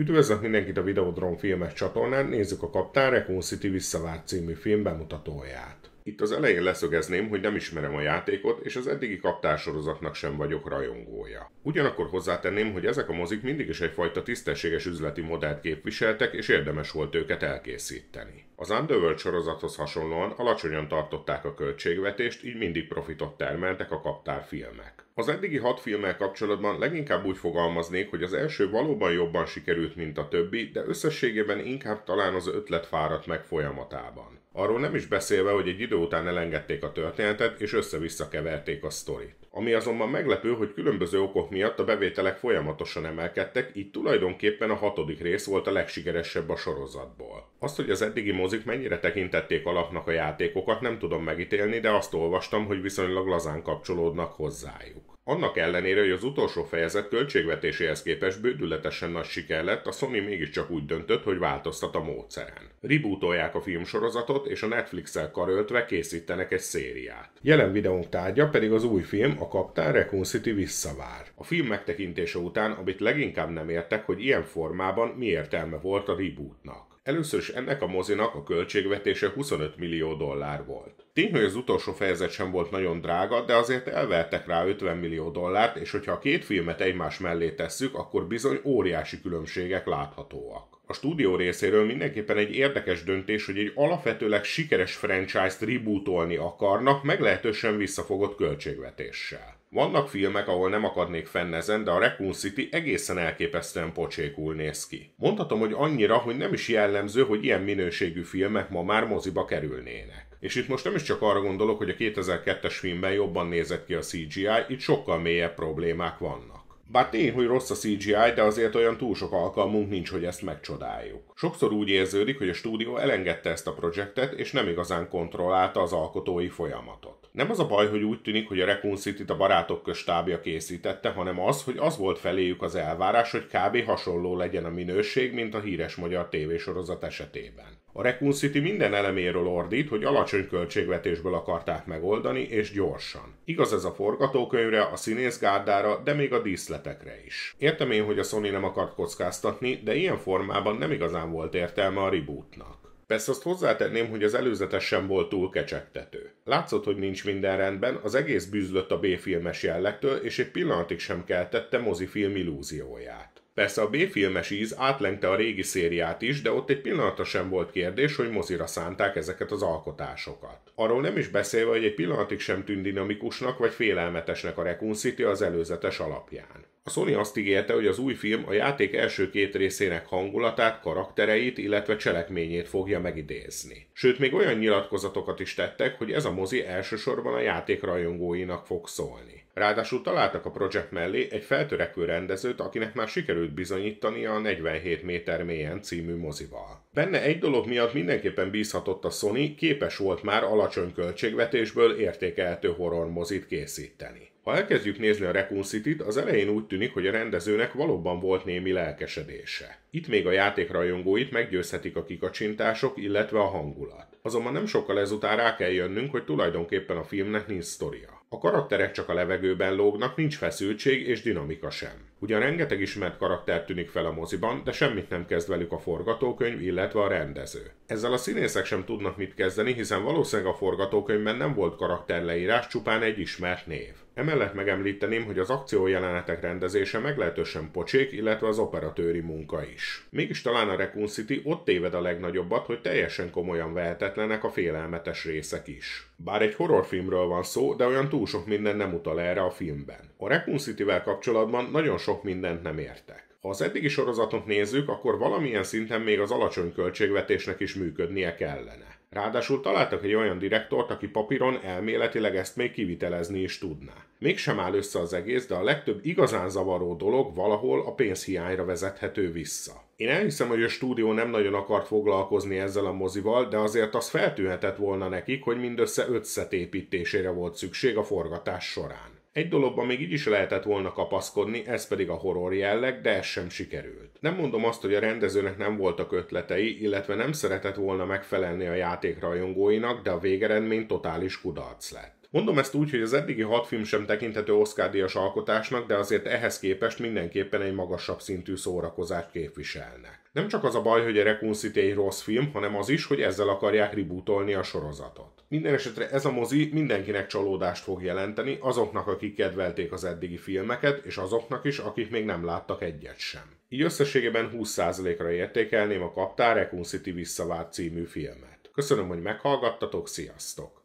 Üdvözlök mindenkit a Videodrom filmes csatornán, nézzük a Kaptán Recon City Visszavárt című film bemutatóját. Itt az elején leszögezném, hogy nem ismerem a játékot, és az eddigi kaptársorozatnak sem vagyok rajongója. Ugyanakkor hozzátenném, hogy ezek a mozik mindig is egyfajta tisztességes üzleti modellt képviseltek, és érdemes volt őket elkészíteni. Az Underworld sorozathoz hasonlóan alacsonyan tartották a költségvetést, így mindig profitot termeltek a kaptár filmek. Az eddigi hat filmmel kapcsolatban leginkább úgy fogalmaznék, hogy az első valóban jobban sikerült, mint a többi, de összességében inkább talán az ötlet fáradt meg folyamatában. Arról nem is beszélve, hogy egy idő után elengedték a történetet, és össze-vissza keverték a sztorit. Ami azonban meglepő, hogy különböző okok miatt a bevételek folyamatosan emelkedtek, így tulajdonképpen a hatodik rész volt a legsikeresebb a sorozatból. Azt, hogy az eddigi mozik mennyire tekintették alapnak a játékokat, nem tudom megítélni, de azt olvastam, hogy viszonylag lazán kapcsolódnak hozzájuk. Annak ellenére, hogy az utolsó fejezet költségvetéséhez képest bődületesen nagy siker lett, a Sony mégiscsak úgy döntött, hogy változtat a módszeren. Rebootolják a filmsorozatot, és a Netflix-el karöltve készítenek egy szériát. Jelen videónk tárgya pedig az új film, a Kaptán Recon City visszavár. A film megtekintése után, amit leginkább nem értek, hogy ilyen formában mi értelme volt a rebootnak. Először is ennek a mozinak a költségvetése 25 millió dollár volt. Tény, hogy az utolsó fejezet sem volt nagyon drága, de azért elvertek rá 50 millió dollárt, és hogyha a két filmet egymás mellé tesszük, akkor bizony óriási különbségek láthatóak. A stúdió részéről mindenképpen egy érdekes döntés, hogy egy alapvetőleg sikeres franchise-t rebootolni akarnak, meglehetősen visszafogott költségvetéssel. Vannak filmek, ahol nem akadnék fenn ezen, de a Raccoon City egészen elképesztően pocsékul néz ki. Mondhatom, hogy annyira, hogy nem is jellemző, hogy ilyen minőségű filmek ma már moziba kerülnének. És itt most nem is csak arra gondolok, hogy a 2002-es filmben jobban nézett ki a CGI, itt sokkal mélyebb problémák vannak. Bár tény, hogy rossz a CGI, de azért olyan túl sok alkalmunk nincs, hogy ezt megcsodáljuk. Sokszor úgy érződik, hogy a stúdió elengedte ezt a projektet, és nem igazán kontrollálta az alkotói folyamatot nem az a baj, hogy úgy tűnik, hogy a Raccoon city a barátok köztábja készítette, hanem az, hogy az volt feléjük az elvárás, hogy kb. hasonló legyen a minőség, mint a híres magyar tévésorozat esetében. A Raccoon City minden eleméről ordít, hogy alacsony költségvetésből akarták megoldani, és gyorsan. Igaz ez a forgatókönyvre, a színészgárdára, de még a díszletekre is. Értem én, hogy a Sony nem akart kockáztatni, de ilyen formában nem igazán volt értelme a rebootnak. Persze azt hozzátenném, hogy az előzetes sem volt túl kecsegtető. Látszott, hogy nincs minden rendben, az egész bűzlött a B-filmes jellektől, és egy pillanatig sem keltette mozifilm illúzióját. Persze a B-filmes íz átlengte a régi szériát is, de ott egy pillanatra sem volt kérdés, hogy mozira szánták ezeket az alkotásokat. Arról nem is beszélve, hogy egy pillanatig sem tűnt dinamikusnak vagy félelmetesnek a Raccoon City az előzetes alapján. A Sony azt ígérte, hogy az új film a játék első két részének hangulatát, karaktereit, illetve cselekményét fogja megidézni. Sőt, még olyan nyilatkozatokat is tettek, hogy ez a mozi elsősorban a játék rajongóinak fog szólni. Ráadásul találtak a projekt mellé egy feltörekvő rendezőt, akinek már sikerült bizonyítania a 47 méter mélyen című mozival. Benne egy dolog miatt mindenképpen bízhatott a Sony, képes volt már alacsony költségvetésből értékelhető horror mozit készíteni. Ha elkezdjük nézni a Raccoon City-t, az elején úgy tűnik, hogy a rendezőnek valóban volt némi lelkesedése. Itt még a játékrajongóit meggyőzhetik a kikacsintások, illetve a hangulat. Azonban nem sokkal ezután rá kell jönnünk, hogy tulajdonképpen a filmnek nincs sztoria. A karakterek csak a levegőben lógnak, nincs feszültség és dinamika sem. Ugyan rengeteg ismert karakter tűnik fel a moziban, de semmit nem kezd velük a forgatókönyv, illetve a rendező. Ezzel a színészek sem tudnak mit kezdeni, hiszen valószínűleg a forgatókönyvben nem volt karakterleírás, csupán egy ismert név. Emellett megemlíteném, hogy az akció jelenetek rendezése meglehetősen pocsék, illetve az operatőri munka is. Mégis talán a Recon City ott téved a legnagyobbat, hogy teljesen komolyan vehetetlenek a félelmetes részek is. Bár egy horrorfilmről van szó, de olyan túl sok minden nem utal erre a filmben. A Raccoon city kapcsolatban nagyon sok mindent nem értek. Ha az eddigi sorozatot nézzük, akkor valamilyen szinten még az alacsony költségvetésnek is működnie kellene. Ráadásul találtak egy olyan direktort, aki papíron elméletileg ezt még kivitelezni is tudná. Mégsem áll össze az egész, de a legtöbb igazán zavaró dolog valahol a pénzhiányra vezethető vissza. Én elhiszem, hogy a stúdió nem nagyon akart foglalkozni ezzel a mozival, de azért az feltűhetett volna nekik, hogy mindössze összetépítésére volt szükség a forgatás során. Egy dologban még így is lehetett volna kapaszkodni, ez pedig a horror jelleg, de ez sem sikerült. Nem mondom azt, hogy a rendezőnek nem voltak ötletei, illetve nem szeretett volna megfelelni a játék rajongóinak, de a végeredmény totális kudarc lett. Mondom ezt úgy, hogy az eddigi hat film sem tekinthető oscar alkotásnak, de azért ehhez képest mindenképpen egy magasabb szintű szórakozást képviselnek. Nem csak az a baj, hogy a Recon City egy rossz film, hanem az is, hogy ezzel akarják ribútolni a sorozatot. Minden esetre ez a mozi mindenkinek csalódást fog jelenteni, azoknak, akik kedvelték az eddigi filmeket, és azoknak is, akik még nem láttak egyet sem. Így összességében 20%-ra értékelném a Kaptár Recon City visszavált című filmet. Köszönöm, hogy meghallgattatok, sziasztok!